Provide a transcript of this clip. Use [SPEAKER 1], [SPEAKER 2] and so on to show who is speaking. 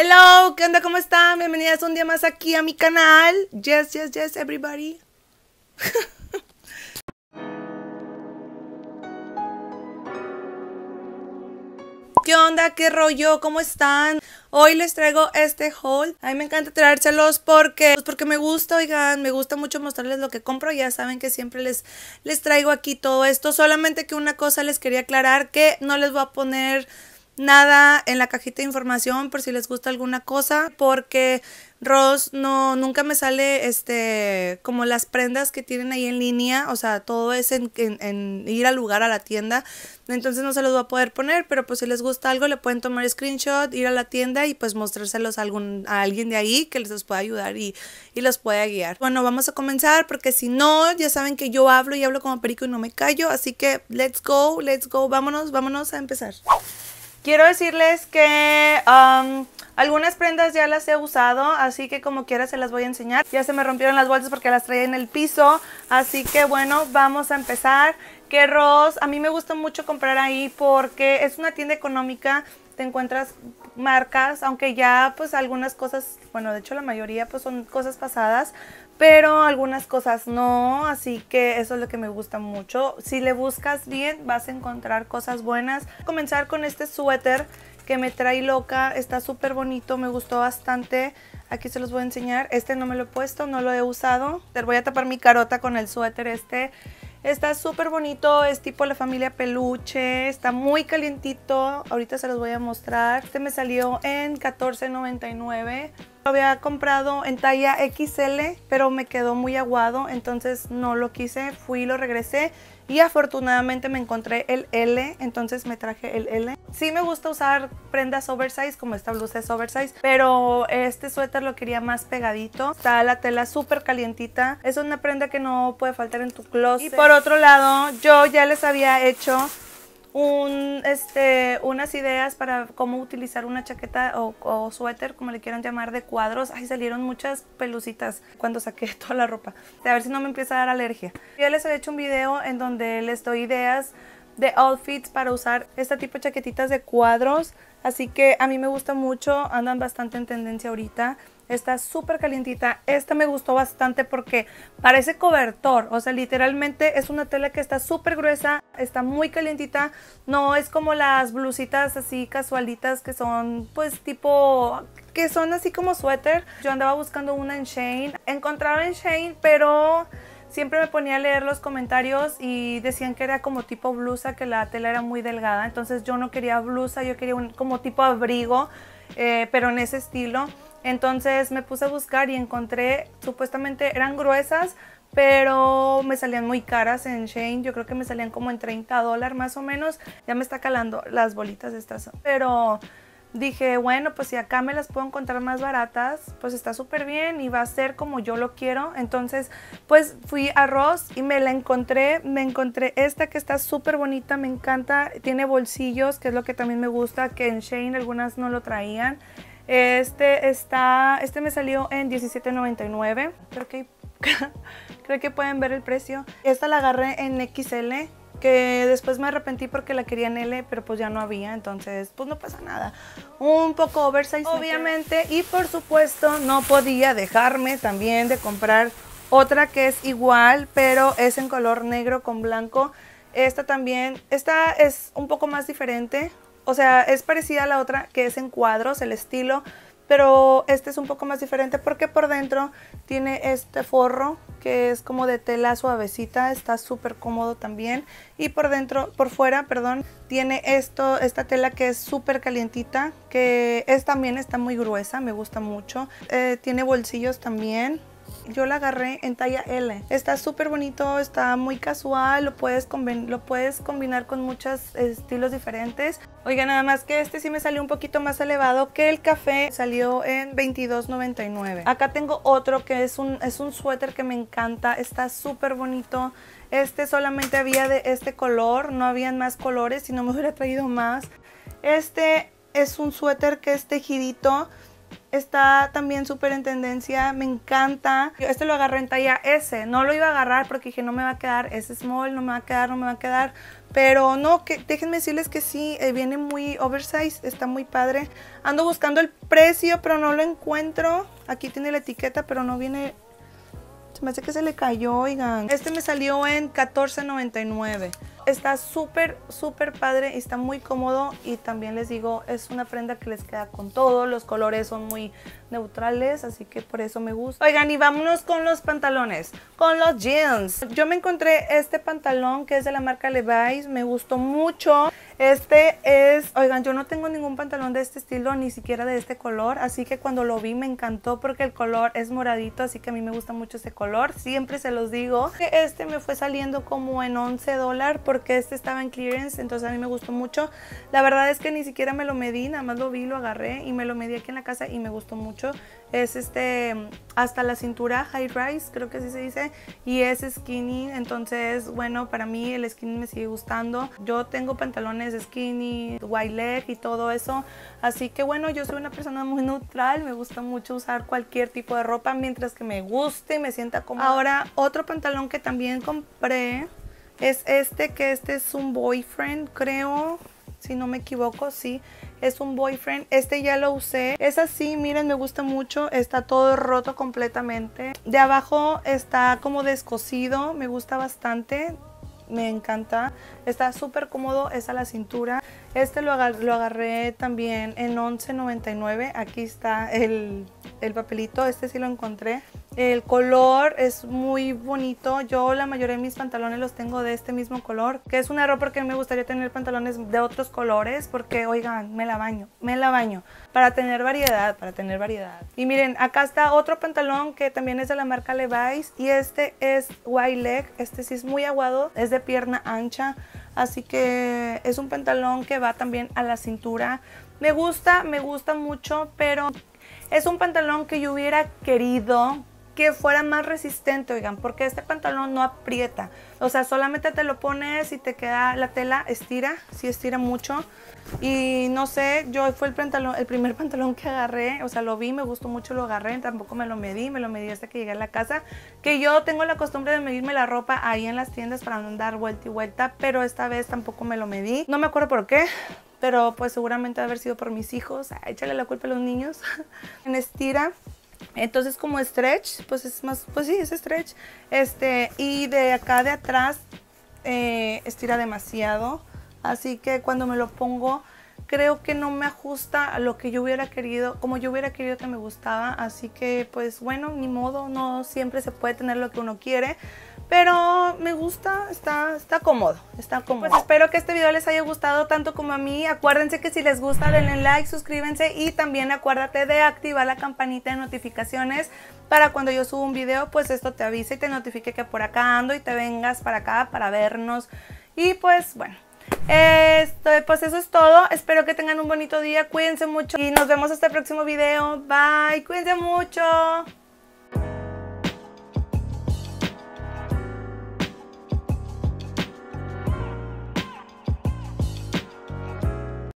[SPEAKER 1] Hello, ¿qué onda? ¿Cómo están? Bienvenidas un día más aquí a mi canal. Yes, yes, yes, everybody. ¿Qué onda? ¿Qué rollo? ¿Cómo están? Hoy les traigo este haul. A mí me encanta traérselos porque, pues porque me gusta, oigan, me gusta mucho mostrarles lo que compro. Ya saben que siempre les, les traigo aquí todo esto. Solamente que una cosa les quería aclarar que no les voy a poner nada en la cajita de información por si les gusta alguna cosa, porque Ross no nunca me sale este como las prendas que tienen ahí en línea, o sea, todo es en, ir al lugar a la tienda, entonces no se los va a poder poner, pero pues si les gusta algo le pueden tomar screenshot, ir a la tienda y pues mostrárselos a, algún, a alguien de ahí que les pueda ayudar y, y los pueda guiar. Bueno, vamos a comenzar porque si no, ya saben que yo hablo y hablo como perico y no me callo, así que let's go, let's go, vámonos, vámonos a empezar. Quiero decirles que um, algunas prendas ya las he usado, así que como quiera se las voy a enseñar. Ya se me rompieron las bolsas porque las traía en el piso, así que bueno, vamos a empezar. Que Ross, a mí me gusta mucho comprar ahí porque es una tienda económica, te encuentras marcas, aunque ya pues algunas cosas, bueno de hecho la mayoría pues son cosas pasadas, pero algunas cosas no, así que eso es lo que me gusta mucho. Si le buscas bien, vas a encontrar cosas buenas. Comenzar con este suéter que me trae loca, está súper bonito, me gustó bastante. Aquí se los voy a enseñar. Este no me lo he puesto, no lo he usado. Voy a tapar mi carota con el suéter este. Está súper bonito, es tipo la familia peluche, está muy calientito. Ahorita se los voy a mostrar. Este me salió en $14.99 había comprado en talla XL, pero me quedó muy aguado, entonces no lo quise, fui y lo regresé y afortunadamente me encontré el L, entonces me traje el L. Sí me gusta usar prendas oversize, como esta blusa es oversize, pero este suéter lo quería más pegadito. Está la tela súper calientita, es una prenda que no puede faltar en tu closet. Y por otro lado, yo ya les había hecho un, este, unas ideas para cómo utilizar una chaqueta o, suéter, como le quieran llamar, de cuadros. Ay, salieron muchas pelucitas cuando saqué toda la ropa. A ver si no me empieza a dar alergia. Ya les he hecho un video en donde les doy ideas de outfits para usar este tipo de chaquetitas de cuadros. Así que a mí me gusta mucho, andan bastante en tendencia ahorita. Está súper calientita. Esta me gustó bastante porque parece cobertor. O sea, literalmente es una tela que está súper gruesa, está muy calientita. No es como las blusitas así casualitas que son pues tipo que son así como suéter. Yo andaba buscando una en Shane. Encontraba en Shane, pero siempre me ponía a leer los comentarios y decían que era como tipo blusa, que la tela era muy delgada. Entonces yo no quería blusa, yo quería un, como tipo abrigo, eh, pero en ese estilo. Entonces me puse a buscar y encontré, supuestamente eran gruesas, pero me salían muy caras en Shane. Yo creo que me salían como en 30 dólares más o menos. Ya me está calando las bolitas estas, pero dije, bueno, pues si acá me las puedo encontrar más baratas, pues está súper bien y va a ser como yo lo quiero. Entonces, pues fui a Ross y me la encontré, me encontré esta que está súper bonita, me encanta, tiene bolsillos, que es lo que también me gusta, que en Shane algunas no lo traían. Este está, este me salió en $17.99, creo que, creo que pueden ver el precio. Esta la agarré en XL, que después me arrepentí porque la quería en L, pero pues ya no había, entonces pues no pasa nada. Un poco oversize obviamente y por supuesto no podía dejarme también de comprar otra que es igual, pero es en color negro con blanco. Esta también, esta es un poco más diferente, o sea, es parecida a la otra que es en cuadros, el estilo, pero este es un poco más diferente porque por dentro tiene este forro que es como de tela suavecita, está súper cómodo también y por dentro, por fuera, perdón, tiene esto, esta tela que es súper calientita, que es también está muy gruesa, me gusta mucho, eh, tiene bolsillos también yo la agarré en talla L. Está súper bonito, está muy casual, lo puedes, lo puedes combinar con muchos estilos diferentes. Oiga, nada más que este sí me salió un poquito más elevado que el café, salió en $22.99. Acá tengo otro que es un, es un suéter que me encanta, está súper bonito. Este solamente había de este color, no habían más colores, si no me hubiera traído más. Este es un suéter que es tejidito, está también super en tendencia, me encanta. este lo agarré en talla S, no lo iba a agarrar porque dije no me va a quedar, es small, no me va a quedar, no me va a quedar. Pero no, déjenme decirles que sí, eh, viene muy oversized, está muy padre. Ando buscando el precio, pero no lo encuentro. Aquí tiene la etiqueta, pero no viene... Se me hace que se le cayó, oigan. Este me salió en $14.99 está súper, súper padre y está muy cómodo y también les digo, es una prenda que les queda con todo, los colores son muy neutrales, así que por eso me gusta. Oigan, y vámonos con los pantalones, con los jeans. Yo me encontré este pantalón que es de la marca Levi's, me gustó mucho. Este es, oigan, yo no tengo ningún pantalón de este estilo, ni siquiera de este color, así que cuando lo vi me encantó porque el color es moradito, así que a mí me gusta mucho este color, siempre se los digo. Este me fue saliendo como en 11 dólares porque este estaba en clearance, entonces a mí me gustó mucho. La verdad es que ni siquiera me lo medí, nada más lo vi, lo agarré y me lo medí aquí en la casa y me gustó mucho es este hasta la cintura high rise creo que así se dice y es skinny entonces bueno para mí el skinny me sigue gustando yo tengo pantalones skinny wide leg y todo eso así que bueno yo soy una persona muy neutral me gusta mucho usar cualquier tipo de ropa mientras que me guste y me sienta cómoda ahora otro pantalón que también compré es este que este es un boyfriend creo si no me equivoco, sí, es un boyfriend. Este ya lo usé, es así, miren, me gusta mucho, está todo roto completamente. De abajo está como descosido, me gusta bastante, me encanta. Está súper cómodo, es a la cintura. Este lo, agarré, lo agarré también en $11.99, aquí está el, el papelito, este sí lo encontré. El color es muy bonito. Yo la mayoría de mis pantalones los tengo de este mismo color, que es un error porque me gustaría tener pantalones de otros colores porque, oigan, me la baño, me la baño. Para tener variedad, para tener variedad. Y miren, acá está otro pantalón que también es de la marca Levi's y este es wide leg. Este sí es muy aguado, es de pierna ancha. Así que es un pantalón que va también a la cintura. Me gusta, me gusta mucho, pero es un pantalón que yo hubiera querido que fuera más resistente, oigan, porque este pantalón no aprieta. O sea, solamente te lo pones y te queda la tela estira, sí estira mucho. Y no sé, yo fue el pantalón, el primer pantalón que agarré, o sea, lo vi, me gustó mucho, lo agarré, tampoco me lo medí, me lo medí hasta que llegué a la casa, que yo tengo la costumbre de medirme la ropa ahí en las tiendas para no andar vuelta y vuelta, pero esta vez tampoco me lo medí. No me acuerdo por qué, pero pues seguramente haber sido por mis hijos. Échale la culpa a los niños. en estira entonces como stretch, pues es más, pues sí, es stretch. Este, y de acá de atrás eh, estira demasiado. Así que cuando me lo pongo, creo que no me ajusta a lo que yo hubiera querido, como yo hubiera querido que me gustaba. Así que pues bueno, ni modo, no siempre se puede tener lo que uno quiere. Pero me gusta, está, está cómodo, está pues cómodo. Pues espero que este video les haya gustado tanto como a mí. Acuérdense que si les gusta denle like, suscríbanse y también acuérdate de activar la campanita de notificaciones para cuando yo suba un video, pues esto te avisa y te notifique que por acá ando y te vengas para acá para vernos. Y pues bueno, pues eso es todo. Espero que tengan un bonito día, cuídense mucho y nos vemos hasta el próximo video. Bye, cuídense mucho.